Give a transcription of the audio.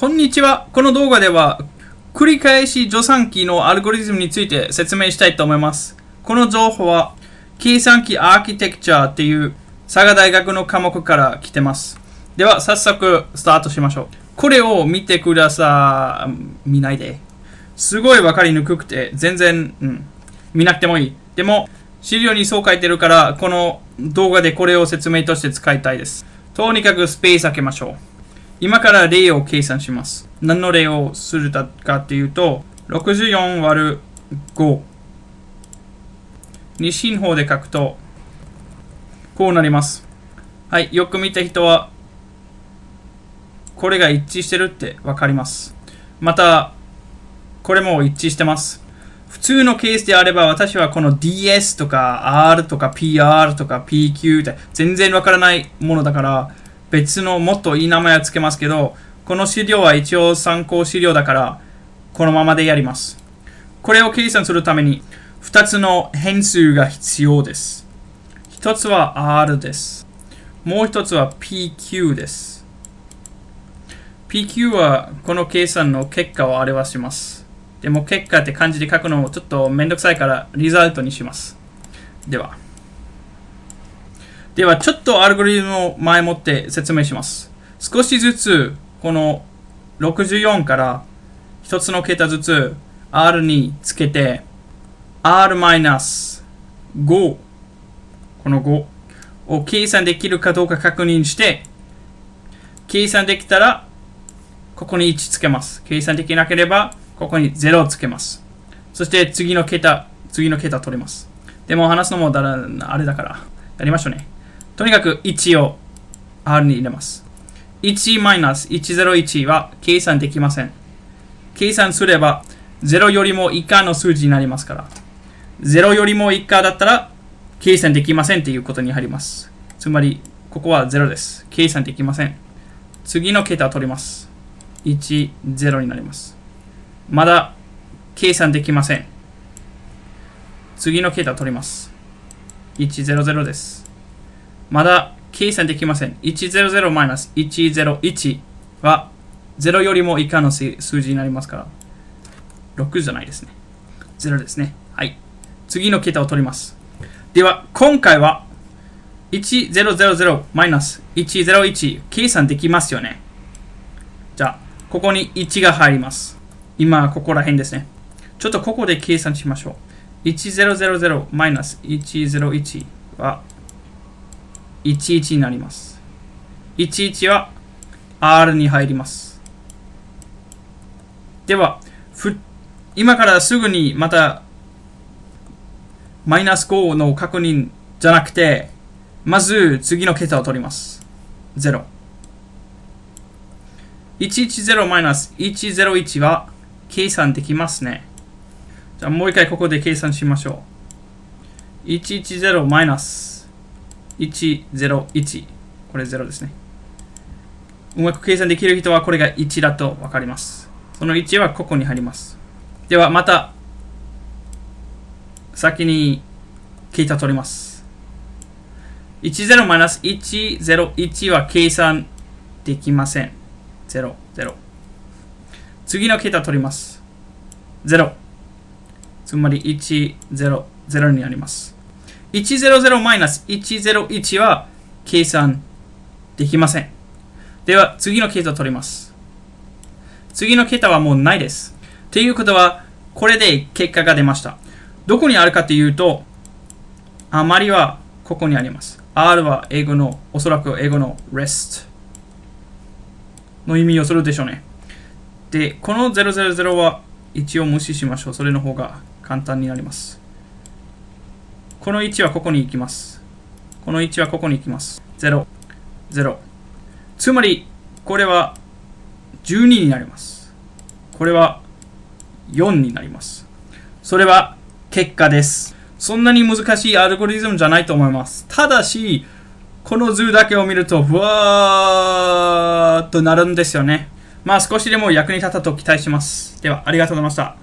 こんにちは。この動画では、繰り返し助産機のアルゴリズムについて説明したいと思います。この情報は、計算機アーキテクチャっていう佐賀大学の科目から来てます。では、早速、スタートしましょう。これを見てください。見ないで。すごい分かりにくくて、全然、うん、見なくてもいい。でも、資料にそう書いてるから、この動画でこれを説明として使いたいです。とにかくスペース開けましょう。今から例を計算します。何の例をするかっていうと、64÷5。二進法で書くと、こうなります。はい、よく見た人は、これが一致してるってわかります。また、これも一致してます。普通のケースであれば、私はこの DS とか R とか PR とか PQ って全然わからないものだから、別のもっといい名前はつけますけど、この資料は一応参考資料だから、このままでやります。これを計算するために、2つの変数が必要です。1つは R です。もう1つは PQ です。PQ はこの計算の結果を表します。でも結果って漢字で書くのもちょっとめんどくさいからリザルトにします。では。では、ちょっとアルゴリズムを前もって説明します。少しずつ、この64から1つの桁ずつ R につけて、R-5、この5を計算できるかどうか確認して、計算できたら、ここに1つけます。計算できなければ、ここに0をつけます。そして次の桁、次の桁取ります。でも話すのもだら、あれだから、やりましょうね。とにかく1を R に入れます。1-101は計算できません。計算すれば0よりも以下の数字になりますから。0よりも以下だったら計算できませんということに入ります。つまり、ここは0です。計算できません。次の桁を取ります。1、0になります。まだ計算できません。次の桁を取ります。100です。まだ計算できません。100-101は0よりも以下の数字になりますから、6じゃないですね。0ですね。はい。次の桁を取ります。では、今回は1000-101計算できますよね。じゃあ、ここに1が入ります。今、ここら辺ですね。ちょっとここで計算しましょう。1000-101は11になります。11は R に入ります。では、今からすぐにまたマイナス5の確認じゃなくて、まず次の桁を取ります。0。110マイナス101は計算できますね。じゃあもう一回ここで計算しましょう。110マイナス101これ0ですねうまく計算できる人はこれが1だと分かりますその1はここに入りますではまた先に桁取ります10マイナス101は計算できません00次の桁取ります0つまり100になります100-101は計算できません。では、次の桁を取ります。次の桁はもうないです。ということは、これで結果が出ました。どこにあるかというと、あまりはここにあります。R は英語の、おそらく英語の rest の意味をするでしょうね。で、この000は一応無視しましょう。それの方が簡単になります。この1はここに行きます。この1はここに行きます。0、0。つまり、これは12になります。これは4になります。それは結果です。そんなに難しいアルゴリズムじゃないと思います。ただし、この図だけを見ると、ふわーっとなるんですよね。まあ少しでも役に立ったと期待します。では、ありがとうございました。